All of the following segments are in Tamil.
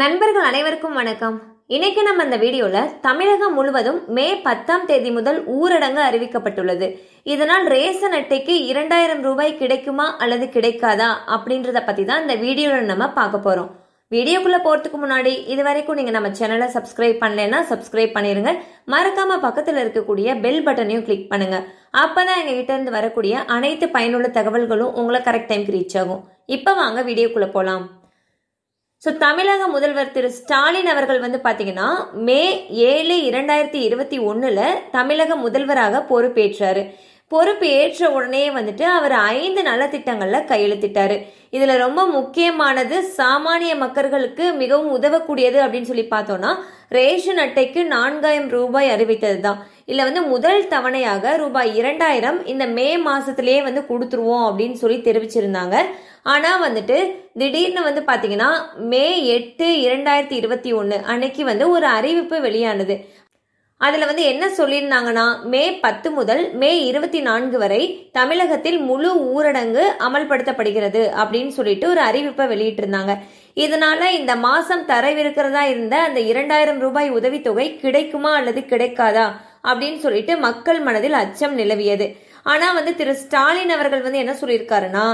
நண்பர்கள் அனைவருக்கும் வணக்கம் இன்னைக்கு நம்ம இந்த வீடியோவில் தமிழகம் முழுவதும் மே பத்தாம் தேதி முதல் ஊரடங்கு அறிவிக்கப்பட்டுள்ளது இதனால் ரேசன் அட்டைக்கு இரண்டாயிரம் ரூபாய் கிடைக்குமா அல்லது கிடைக்காதா அப்படின்றத பற்றி தான் இந்த வீடியோவில் நம்ம பார்க்க போகிறோம் வீடியோக்குள்ளே போகிறதுக்கு முன்னாடி இது வரைக்கும் நீங்கள் நம்ம சேனலை சப்ஸ்கிரைப் பண்ணலைன்னா சப்ஸ்கிரைப் பண்ணிருங்க மறக்காமல் பக்கத்தில் இருக்கக்கூடிய பெல் பட்டனையும் கிளிக் பண்ணுங்கள் அப்போ தான் கிட்ட இருந்து வரக்கூடிய அனைத்து பயனுள்ள தகவல்களும் உங்களை கரெக்ட் டைம்க்கு ரீச் ஆகும் இப்போ வாங்க வீடியோக்குள்ளே போகலாம் ஸோ தமிழக முதல்வர் திரு ஸ்டாலின் அவர்கள் வந்து பார்த்தீங்கன்னா மே ஏழு இரண்டாயிரத்தி இருபத்தி ஒன்றில் தமிழக முதல்வராக பொறுப்பேற்றார் பொறுப்பு ஏற்ற உடனே வந்துட்டு அவர் ஐந்து நலத்திட்டங்களில் கையெழுத்திட்டாரு இதில் ரொம்ப முக்கியமானது சாமானிய மக்களுக்கு மிகவும் உதவக்கூடியது அப்படின்னு சொல்லி பார்த்தோம்னா ரேஷன் அட்டைக்கு நான்காயிரம் ரூபாய் அறிவித்தது தான் இல்ல வந்து முதல் தவணையாக ரூபாய் இரண்டாயிரம் இந்த மே மாசத்திலேயே வந்து கொடுத்துருவோம் அப்படின்னு சொல்லி தெரிவிச்சிருந்தாங்க ஆனால் வந்துட்டு திடீர்னு வந்து பார்த்தீங்கன்னா மே எட்டு இரண்டாயிரத்தி இருபத்தி ஒன்று அன்னைக்கு வந்து ஒரு அறிவிப்பு வெளியானது அதில் வந்து என்ன சொல்லியிருந்தாங்கன்னா மே பத்து முதல் மே இருபத்தி நான்கு வரை தமிழகத்தில் முழு ஊரடங்கு அமல்படுத்தப்படுகிறது அப்படின்னு சொல்லிட்டு ஒரு அறிவிப்பை வெளியிட்டிருந்தாங்க இதனால இந்த மாசம் தரவிருக்கிறதா இருந்த அந்த இரண்டாயிரம் ரூபாய் உதவித்தொகை கிடைக்குமா அல்லது கிடைக்காதா அப்படின்னு சொல்லிட்டு மக்கள் மனதில் அச்சம் நிலவியது ஆனா வந்து திரு ஸ்டாலின் அவர்கள் வந்து என்ன சொல்லியிருக்காருன்னா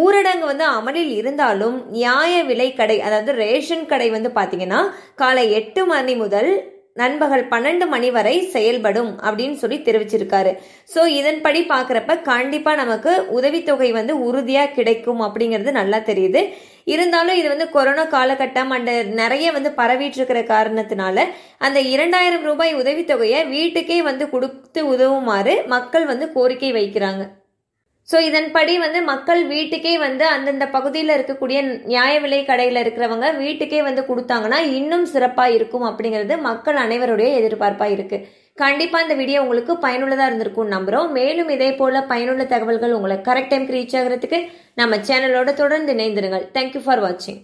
ஊரடங்கு வந்து அமலில் இருந்தாலும் நியாய விலை கடை அதாவது ரேஷன் கடை வந்து பாத்தீங்கன்னா காலை எட்டு மணி முதல் நண்பகல் பன்னெண்டு மணி வரை செயல்படும் அப்படின்னு சொல்லி தெரிவிச்சிருக்காரு ஸோ இதன்படி பார்க்குறப்ப கண்டிப்பாக நமக்கு உதவித்தொகை வந்து உறுதியாக கிடைக்கும் அப்படிங்கிறது நல்லா தெரியுது இருந்தாலும் இது வந்து கொரோனா காலகட்டம் அண்ட் நிறைய வந்து பரவிட்டு இருக்கிற காரணத்தினால அந்த இரண்டாயிரம் ரூபாய் உதவித்தொகையை வீட்டுக்கே வந்து கொடுத்து உதவுமாறு மக்கள் வந்து கோரிக்கை வைக்கிறாங்க ஸோ இதன்படி வந்து மக்கள் வீட்டுக்கே வந்து அந்தந்த பகுதியில் இருக்கக்கூடிய நியாய விலை கடையில் இருக்கிறவங்க வீட்டுக்கே வந்து கொடுத்தாங்கன்னா இன்னும் சிறப்பாக இருக்கும் அப்படிங்கிறது மக்கள் அனைவருடைய எதிர்பார்ப்பாக இருக்குது கண்டிப்பாக இந்த வீடியோ உங்களுக்கு பயனுள்ளதாக இருந்திருக்கும் நம்புகிறோம் மேலும் இதே போல் பயனுள்ள தகவல்கள் உங்களை கரெக்ட் டைம்க்கு ரீச் ஆகிறதுக்கு நம்ம சேனலோட தொடர்ந்து இணைந்துருங்கள் தேங்க்யூ ஃபார் வாட்சிங்